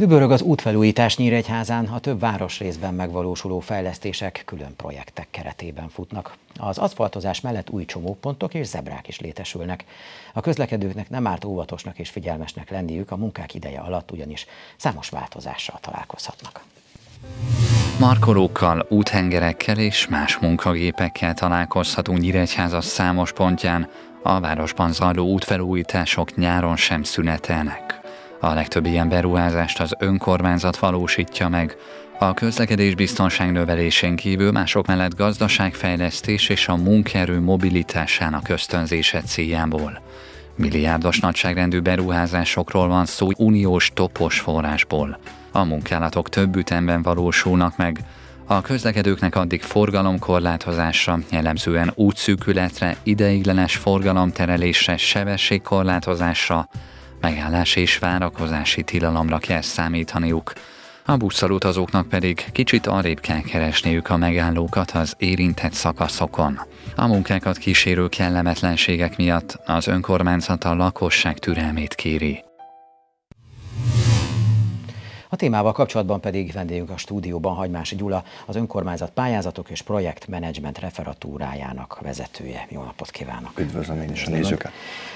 Dübörög az útfelújítás Nyíregyházán, a több városrészben megvalósuló fejlesztések külön projektek keretében futnak. Az aszfaltozás mellett új csomópontok és zebrák is létesülnek. A közlekedőknek nem árt óvatosnak és figyelmesnek lenniük a munkák ideje alatt, ugyanis számos változással találkozhatnak. Markolókkal, úthengerekkel és más munkagépekkel találkozhatunk Nyíregyháza számos pontján. A városban zajló útfelújítások nyáron sem szünetelnek. A legtöbb ilyen beruházást az önkormányzat valósítja meg. A közlekedés biztonság növelésén kívül mások mellett gazdaságfejlesztés és a munkaerő mobilitásának ösztönzése céljából. Milliárdos nagyságrendű beruházásokról van szó uniós topos forrásból. A munkálatok több ütemben valósulnak meg, a közlekedőknek addig forgalomkorlátozásra, jellemzően útszűkületre, ideiglenes forgalomterelésre, sebességkorlátozásra, megállás és várakozási tilalomra kell számítaniuk. A busszal utazóknak pedig kicsit arrébb kell keresniük a megállókat az érintett szakaszokon. A munkákat kísérő kellemetlenségek miatt az önkormányzat a lakosság türelmét kéri. A témával kapcsolatban pedig vendégünk a stúdióban Hagymás Gyula, az önkormányzat pályázatok és projektmenedzsment referatúrájának vezetője. Jó napot kívánok! Üdvözlöm én is a nézőket!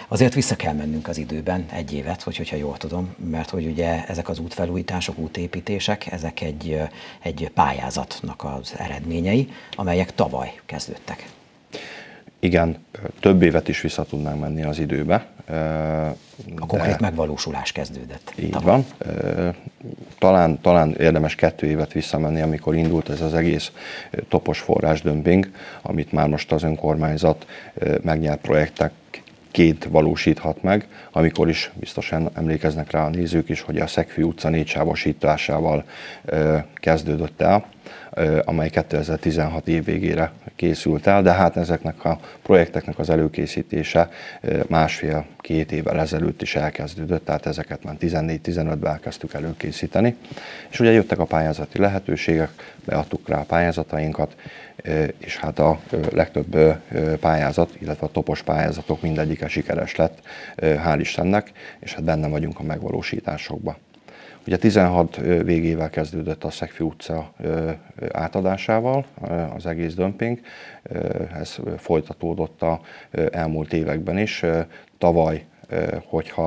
Azért vissza kell mennünk az időben egy évet, hogy, hogyha jól tudom, mert hogy ugye ezek az útfelújítások, útépítések, ezek egy, egy pályázatnak az eredményei, amelyek tavaly kezdődtek. Igen, több évet is vissza tudnánk menni az időbe. A konkrét megvalósulás kezdődött. Így tavaly. van talán, talán érdemes kettő évet visszamenni, amikor indult ez az egész topos forrásdömping, amit már most az önkormányzat megnyert projektek két valósíthat meg, amikor is biztosan emlékeznek rá a nézők is, hogy a Szegfű utca négysávosításával kezdődött el amely 2016 év végére készült el, de hát ezeknek a projekteknek az előkészítése másfél-két évvel ezelőtt is elkezdődött, tehát ezeket már 14-15-ben elkezdtük előkészíteni. És ugye jöttek a pályázati lehetőségek, beadtuk rá a pályázatainkat, és hát a legtöbb pályázat, illetve a topos pályázatok mindegyike sikeres lett, hál' Istennek, és hát benne vagyunk a megvalósításokban. Ugye 16 végével kezdődött a Szegfi utca átadásával az egész dömping, ez folytatódott a elmúlt években is. Tavaly, hogyha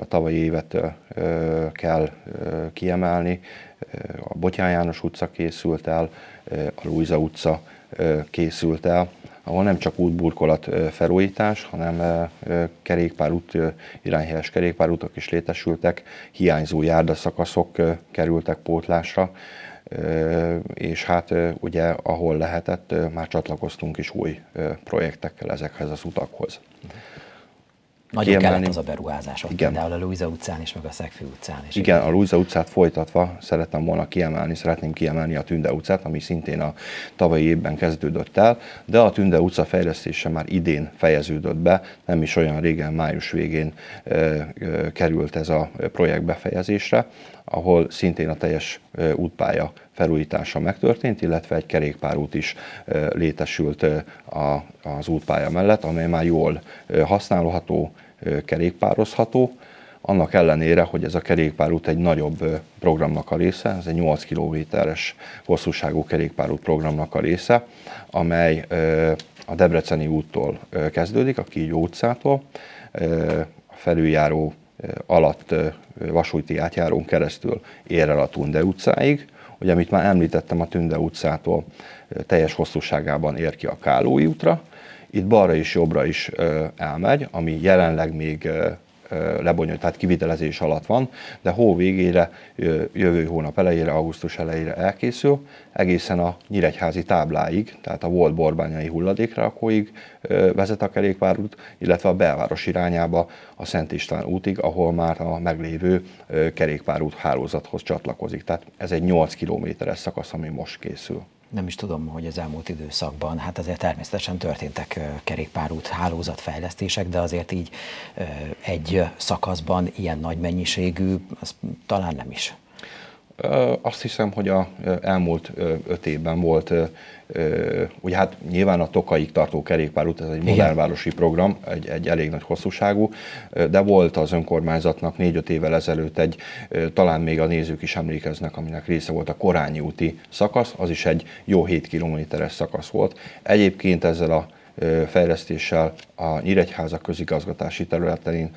a tavalyi évet kell kiemelni, a Botyán János utca készült el, a Lújza utca készült el, ahol nem csak útburkolat felújítás, hanem kerékpárút, irányhelyes kerékpárútak is létesültek, hiányzó járdaszakaszok kerültek pótlásra, és hát ugye ahol lehetett, már csatlakoztunk is új projektekkel ezekhez az utakhoz. Nagyon kiemelni. kellett az a beruházás, ott Igen. például a Luisa utcán és meg a Szegfő utcán. is. Igen, a Luisa utcát folytatva szerettem volna kiemelni, szeretném kiemelni a Tünde utcát, ami szintén a tavalyi évben kezdődött el, de a Tünde utca fejlesztése már idén fejeződött be, nem is olyan régen, május végén e, e, került ez a projekt befejezésre ahol szintén a teljes útpálya felújítása megtörtént, illetve egy kerékpárút is létesült az útpálya mellett, amely már jól használható, kerékpározható, annak ellenére, hogy ez a kerékpárút egy nagyobb programnak a része, ez egy 8 kilométeres hosszúságú kerékpárút programnak a része, amely a Debreceni úttól kezdődik, a Kígyó utcától, a felüljáró alatt vasúti átjárón keresztül ér el a Tunde utcáig, ugye amit már említettem a Tünde utcától teljes hosszúságában ér ki a Kálói útra, itt balra is jobbra is elmegy, ami jelenleg még lebonyolít, tehát kivitelezés alatt van, de hó végére, jövő hónap elejére, augusztus elejére elkészül, egészen a Nyíregyházi tábláig, tehát a volt borbányai hulladékrakóig vezet a kerékpárút, illetve a belváros irányába a Szent István útig, ahol már a meglévő kerékpárút hálózathoz csatlakozik. Tehát ez egy 8 kilométeres szakasz, ami most készül nem is tudom, hogy az elmúlt időszakban, hát azért természetesen történtek kerékpárút hálózatfejlesztések, de azért így egy szakaszban ilyen nagy mennyiségű, az talán nem is azt hiszem, hogy a elmúlt öt évben volt, ugye hát nyilván a Tokaig tartó kerékpárút, ez egy modern városi program, egy, egy elég nagy hosszúságú, de volt az önkormányzatnak négy-öt évvel ezelőtt egy, talán még a nézők is emlékeznek, aminek része volt a Korányi úti szakasz, az is egy jó 7 kilométeres szakasz volt. Egyébként ezzel a fejlesztéssel a Nyíregyháza közigazgatási területén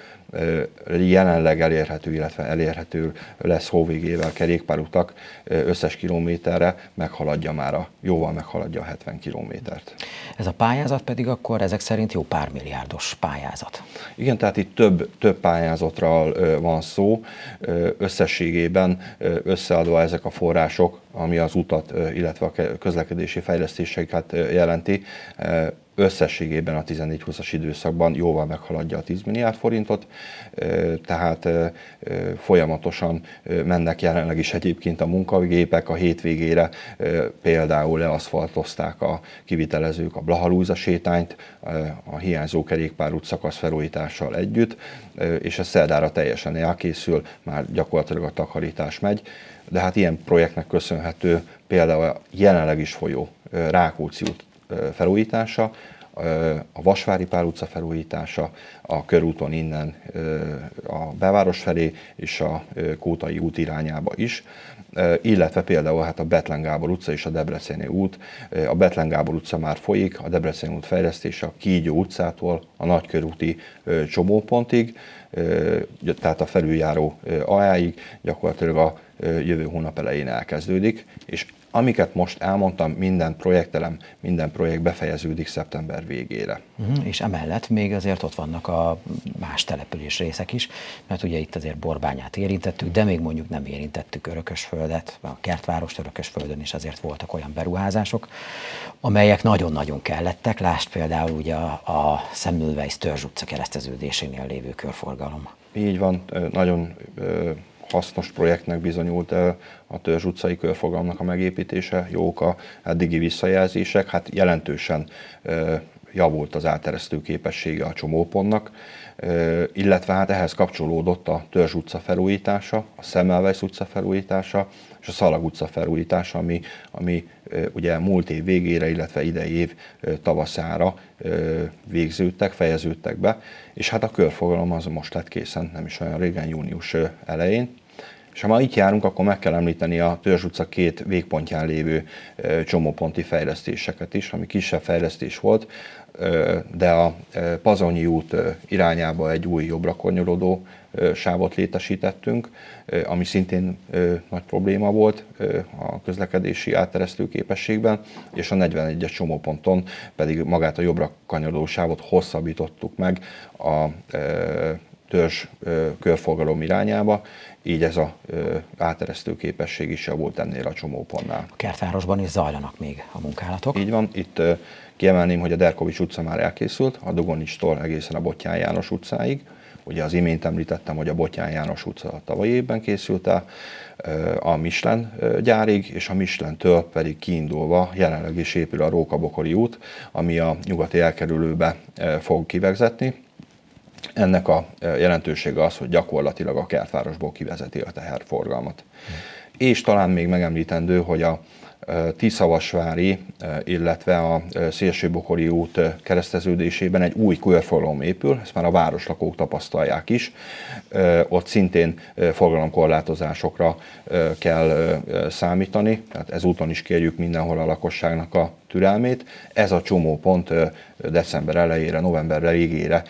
jelenleg elérhető, illetve elérhető lesz hóvégével kerékpárutak összes kilométerre meghaladja már a, jóval meghaladja a 70 kilométert. Ez a pályázat pedig akkor ezek szerint jó pár milliárdos pályázat. Igen, tehát itt több, több pályázatra van szó. Összességében összeadva ezek a források, ami az utat, illetve a közlekedési fejlesztéseket jelenti, összességében a 14-20-as időszakban jóval meghaladja a 10 milliárd forintot, tehát folyamatosan mennek jelenleg is egyébként a munkagépek a hétvégére, például leaszfaltozták a kivitelezők a Blahalúza sétányt a hiányzó kerékpárút szakasz felújítással együtt, és a szerdára teljesen elkészül, már gyakorlatilag a takarítás megy, de hát ilyen projektnek köszönhető például a jelenleg is folyó Rákóczi út felújítása, a Vasvári Pál utca felújítása, a körúton innen a beváros felé és a Kótai út irányába is, illetve például hát a Betlen Gábor utca és a Debreceni út. A Betlen Gábor utca már folyik, a Debreceni út fejlesztése a Kígyó utcától a Nagykörúti csomópontig, tehát a felüljáró ajáig, gyakorlatilag a jövő hónap elején elkezdődik, és amiket most elmondtam, minden projektelem, minden projekt befejeződik szeptember végére. Uh-huh, és emellett még azért ott vannak a más település részek is, mert ugye itt azért Borbányát érintettük, de még mondjuk nem érintettük Örökösföldet, a Kertváros Örökösföldön is azért voltak olyan beruházások, amelyek nagyon-nagyon kellettek, lásd például ugye a, a Szemmelweis Törzs utca kereszteződésénél lévő körforgalom. Így van, nagyon hasznos projektnek bizonyult a Törzs utcai körfogalmnak a megépítése, jók a eddigi visszajelzések, hát jelentősen javult az áteresztő képessége a csomópontnak, illetve hát ehhez kapcsolódott a Törzs utca felújítása, a Szemmelweis utca felújítása és a Szalag utca felújítása, ami, ami ugye múlt év végére, illetve idei év tavaszára végződtek, fejeződtek be, és hát a körfogalom az most lett készen, nem is olyan régen, június elején, és ha már itt járunk, akkor meg kell említeni a Törzs utca két végpontján lévő csomóponti fejlesztéseket is, ami kisebb fejlesztés volt, de a Pazonyi út irányába egy új jobbra konyolodó sávot létesítettünk, ami szintén nagy probléma volt a közlekedési átteresztő képességben, és a 41-es csomóponton pedig magát a jobbra kanyarodó sávot hosszabbítottuk meg a törzs körforgalom irányába, így ez a áteresztő képesség is javult ennél a csomópontnál. A kertvárosban is zajlanak még a munkálatok. Így van, itt kiemelném, hogy a Derkovics utca már elkészült, a Dugonistól egészen a Botján János utcáig, Ugye az imént említettem, hogy a Botján János utca a tavalyi évben készült el, a Michelin gyárig, és a Michelin-től pedig kiindulva jelenleg is épül a Rókabokori út, ami a nyugati elkerülőbe fog kivegzetni. Ennek a jelentősége az, hogy gyakorlatilag a kertvárosból kivezeti a teherforgalmat. Mm. És talán még megemlítendő, hogy a, Tiszavasvári, illetve a Szélsőbokori út kereszteződésében egy új körforgalom épül, ezt már a városlakók tapasztalják is. Ott szintén forgalomkorlátozásokra kell számítani, tehát ezúton is kérjük mindenhol a lakosságnak a türelmét. Ez a csomópont december elejére, november végére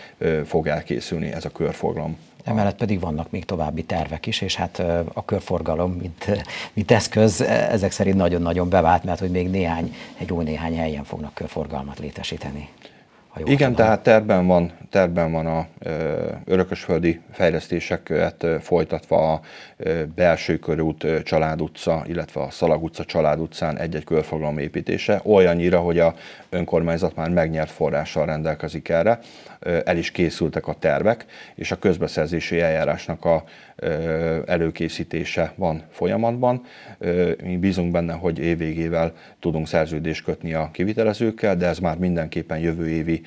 fog elkészülni ez a körforgalom. Emellett pedig vannak még további tervek is, és hát a körforgalom, mint, mint eszköz, e, ezek szerint nagyon-nagyon nagyon bevált, mert hogy még néhány, egy jó néhány helyen fognak körforgalmat létesíteni. Ha jól Igen, tudom. tehát terben van, terben van a ö, örökösföldi fejlesztéseket ö, folytatva a ö, belső körút, ö, Család utca, illetve a Szalag utca, Család utcán egy-egy körfogalom építése, olyannyira, hogy a önkormányzat már megnyert forrással rendelkezik erre, ö, el is készültek a tervek, és a közbeszerzési eljárásnak a ö, előkészítése van folyamatban. Ö, mi bízunk benne, hogy évvégével tudunk szerződést kötni a kivitelezőkkel, de ez már mindenképpen jövő évi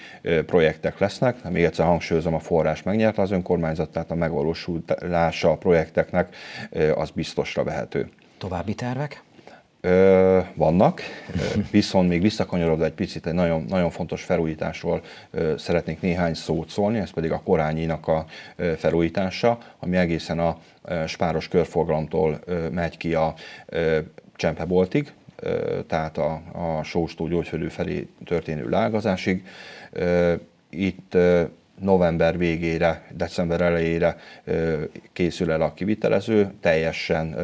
projektek lesznek. Még egyszer hangsúlyozom, a forrás megnyerte az önkormányzat, tehát a megvalósulása a projekteknek az biztosra vehető. További tervek? Ö, vannak, viszont még visszakanyarodva egy picit egy nagyon, nagyon fontos felújításról ö, szeretnék néhány szót szólni, ez pedig a korányinak a ö, felújítása, ami egészen a ö, spáros körforgalomtól ö, megy ki a ö, Csempeboltig, tehát a, a sóstó gyógyfölő felé történő lágazásig. Itt november végére, december elejére készül el a kivitelező, teljesen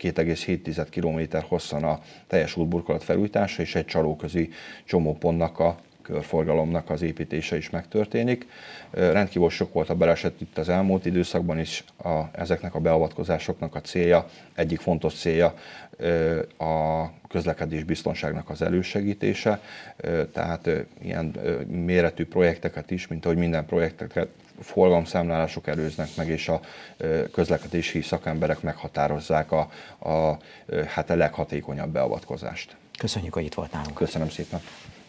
2,7 km hosszan a teljes útburkolat felújítása és egy csalóközi csomópontnak a körforgalomnak az építése is megtörténik. Rendkívül sok volt a baleset itt az elmúlt időszakban is, a, ezeknek a beavatkozásoknak a célja, egyik fontos célja a közlekedés biztonságnak az elősegítése, tehát ilyen méretű projekteket is, mint ahogy minden projekteket forgalomszámlálások előznek meg, és a közlekedési szakemberek meghatározzák a, a, hát a leghatékonyabb beavatkozást. Köszönjük, hogy itt volt nálunk. Köszönöm szépen.